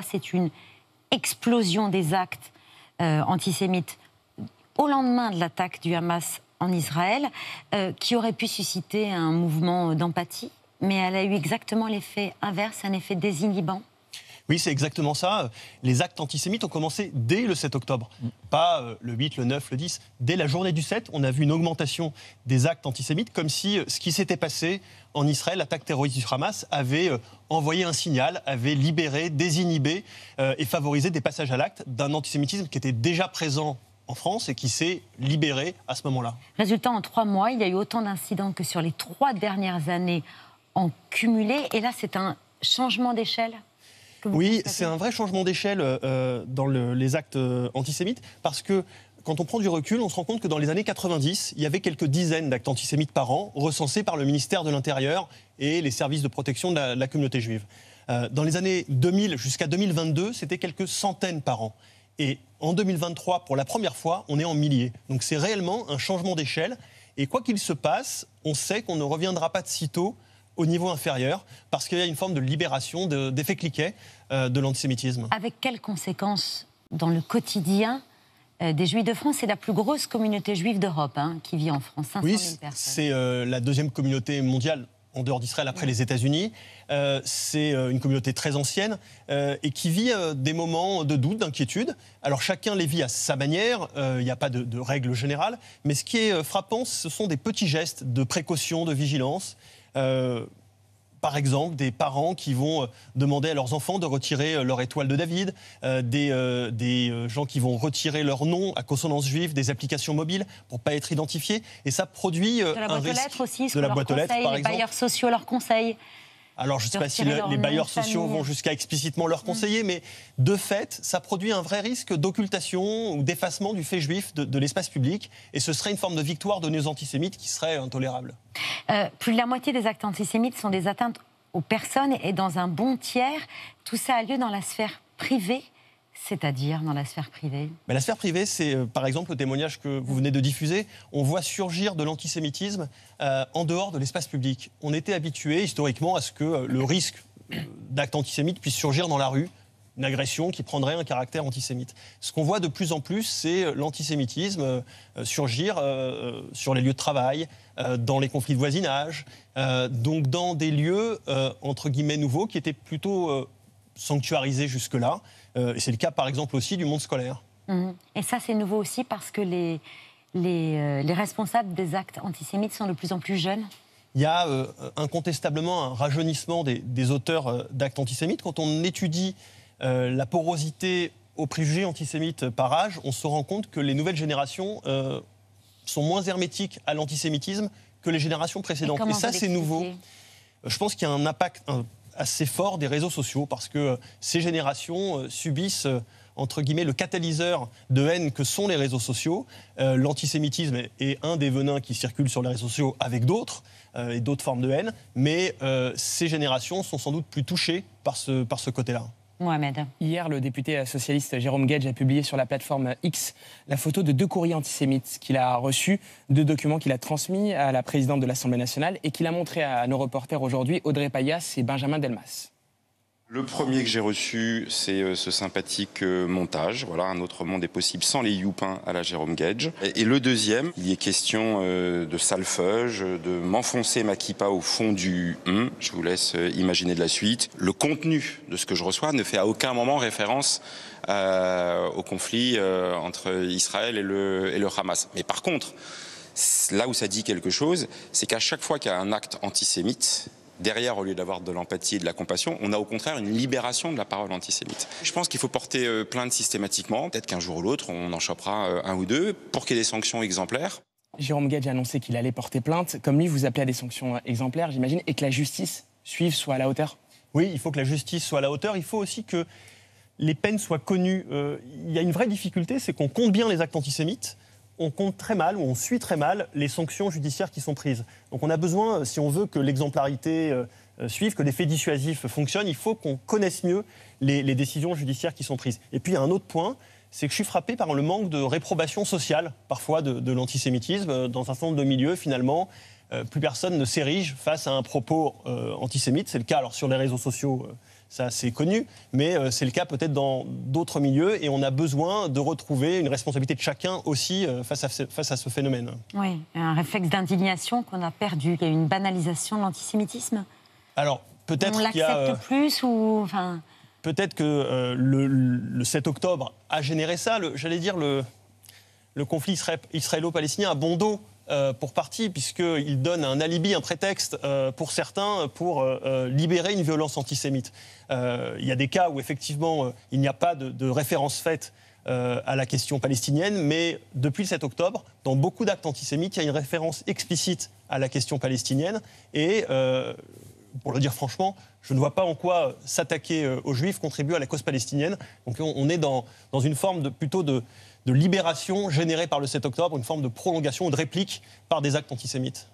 c'est une explosion des actes euh, antisémites au lendemain de l'attaque du Hamas en Israël, euh, qui aurait pu susciter un mouvement d'empathie, mais elle a eu exactement l'effet inverse, un effet désinhibant oui, c'est exactement ça. Les actes antisémites ont commencé dès le 7 octobre, mm. pas euh, le 8, le 9, le 10. Dès la journée du 7, on a vu une augmentation des actes antisémites, comme si euh, ce qui s'était passé en Israël, l'attaque terroriste du Hamas, avait euh, envoyé un signal, avait libéré, désinhibé et favorisé des passages à l'acte d'un antisémitisme qui était déjà présent en France et qui s'est libéré à ce moment-là. Résultat, en trois mois, il y a eu autant d'incidents que sur les trois dernières années en cumulé. Et là, c'est un changement d'échelle oui, c'est un vrai changement d'échelle euh, euh, dans les actes euh, antisémites, parce que quand on prend du recul, on se rend compte que dans les années 90, il y avait quelques dizaines d'actes antisémites par an recensés par le ministère de l'Intérieur et les services de protection de la, communauté juive. dans les années 2000 jusqu'à 2022, c'était quelques centaines par an. Et en 2023, pour la première fois, on est en milliers. Donc c'est réellement un changement d'échelle. Et quoi qu'il se passe, on sait qu'on ne reviendra pas de sitôt au niveau inférieur, parce qu'il y a une forme de libération d'effet cliquet euh, de l'antisémitisme. Avec quelles conséquences dans le quotidien euh, des Juifs de France. C'est la plus grosse communauté juive d'Europe hein, qui vit en France. oui, c'est euh, la deuxième communauté mondiale en dehors d'Israël après les États-Unis. c'est une communauté très ancienne et qui vit des moments de doute, d'inquiétude. Alors chacun les vit à sa manière, il n'y a pas de, de règle générale, mais ce qui est frappant, ce sont des petits gestes de précaution, de vigilance. Euh, par exemple, des parents qui vont euh, demander à leurs enfants de retirer euh, leur étoile de David, des, gens qui vont retirer leur nom à consonance juive, des applications mobiles pour ne pas être identifiés. Et ça produit de la un risque. de la boîte aux lettres aussi, par les exemple. bailleurs sociaux leur conseillent. Alors, je ne sais pas si les bailleurs sociaux vont jusqu'à explicitement leur conseiller, mm. mais de fait, ça produit un vrai risque d'occultation ou d'effacement du fait juif de, l'espace public, et ce serait une forme de victoire de nos antisémites qui serait intolérable. Euh, plus de la moitié des actes antisémites sont des atteintes aux personnes, et dans un bon tiers, tout ça a lieu dans la sphère privée. C'est-à-dire dans la sphère privée Mais La sphère privée, c'est euh, par exemple le témoignage que vous venez de diffuser. On voit surgir de l'antisémitisme euh, en dehors de l'espace public. On était habitué historiquement à ce que euh, le risque d'actes antisémites puisse surgir dans la rue, une agression qui prendrait un caractère antisémite. Ce qu'on voit de plus en plus, c'est l'antisémitisme surgir sur les lieux de travail, dans les conflits de voisinage, donc dans des lieux entre guillemets nouveaux qui étaient plutôt sanctuarisés jusque-là. Euh, c'est le cas, par exemple, aussi du monde scolaire. Mhm. Et ça, c'est nouveau aussi parce que les, euh, les, responsables des actes antisémites sont de plus en plus jeunes il y a euh, incontestablement un rajeunissement des, auteurs d'actes antisémites. Quand on étudie la porosité aux préjugés antisémites par âge, on se rend compte que les nouvelles générations sont moins hermétiques à l'antisémitisme que les générations précédentes. Et, ça, c'est nouveau. Je pense qu'il y a un impact, un assez fort des réseaux sociaux parce que euh, ces générations euh, subissent euh, entre guillemets le catalyseur de haine que sont les réseaux sociaux. L'antisémitisme est, un des venins qui circulent sur les réseaux sociaux avec d'autres et d'autres formes de haine, mais ces générations sont sans doute plus touchées par ce côté-là. Hier, le député socialiste Jérôme Gage a publié sur la plateforme X la photo de deux courriers antisémites qu'il a reçus, deux documents qu'il a transmis à la présidente de l'Assemblée nationale et qu'il a montré à nos reporters aujourd'hui, Audrey Payas et Benjamin Delmas. Le premier que j'ai reçu, c'est euh, ce sympathique euh, montage, voilà, un autre monde est possible sans les youpins à la Jérôme Gage. Et, le deuxième, il est question euh, de salfeuge, de m'enfoncer ma kippa au fond du Je vous laisse imaginer de la suite. Le contenu de ce que je reçois ne fait à aucun moment référence au conflit entre Israël et le, et le Hamas. Mais par contre, là où ça dit quelque chose, c'est qu'à chaque fois qu'il y a un acte antisémite, derrière, au lieu d'avoir de l'empathie et de la compassion, on a au contraire une libération de la parole antisémite. Je pense qu'il faut porter euh, plainte systématiquement. Peut-être qu'un jour ou l'autre, on en choppera euh, un ou deux pour qu'il y ait des sanctions exemplaires. Jérôme Gage a annoncé qu'il allait porter plainte. Comme lui, vous appelez à des sanctions euh, exemplaires, j'imagine, et que la justice suive soit à la hauteur. Oui, il faut que la justice soit à la hauteur. Il faut aussi que les peines soient connues. Il y a une vraie difficulté, c'est qu'on compte bien les actes antisémites on compte très mal ou on suit très mal les sanctions judiciaires qui sont prises. Donc on a besoin, si on veut que l'exemplarité euh, euh, suive, que les faits dissuasifs fonctionnent, il faut qu'on connaisse mieux les, décisions judiciaires qui sont prises. Et puis un autre point, c'est que je suis frappé par le manque de réprobation sociale, parfois, de, l'antisémitisme. Euh, dans un certain nombre de milieux, finalement, plus personne ne s'érige face à un propos antisémite. C'est le cas alors sur les réseaux sociaux ça c'est connu, mais euh, c'est le cas peut-être dans d'autres milieux et on a besoin de retrouver une responsabilité de chacun aussi euh, face à, face à ce phénomène. Oui, un réflexe d'indignation qu'on a perdu. Il y a une banalisation de l'antisémitisme Alors peut-être qu'il y euh, plus ou. Peut-être que le, 7 octobre a généré ça. J'allais dire le, le conflit israélo-palestinien à bon dos euh, pour partie, puisqu'il donne un alibi, un prétexte euh, pour certains pour euh, libérer une violence antisémite. il y a des cas où effectivement il n'y a pas de, de référence faite à la question palestinienne, mais depuis le 7 octobre, dans beaucoup d'actes antisémites, il y a une référence explicite à la question palestinienne et pour le dire franchement, je ne vois pas en quoi s'attaquer euh, aux Juifs contribue à la cause palestinienne. Donc on, est dans, une forme plutôt de, de libération générée par le 7 octobre, une forme de prolongation ou de réplique par des actes antisémites.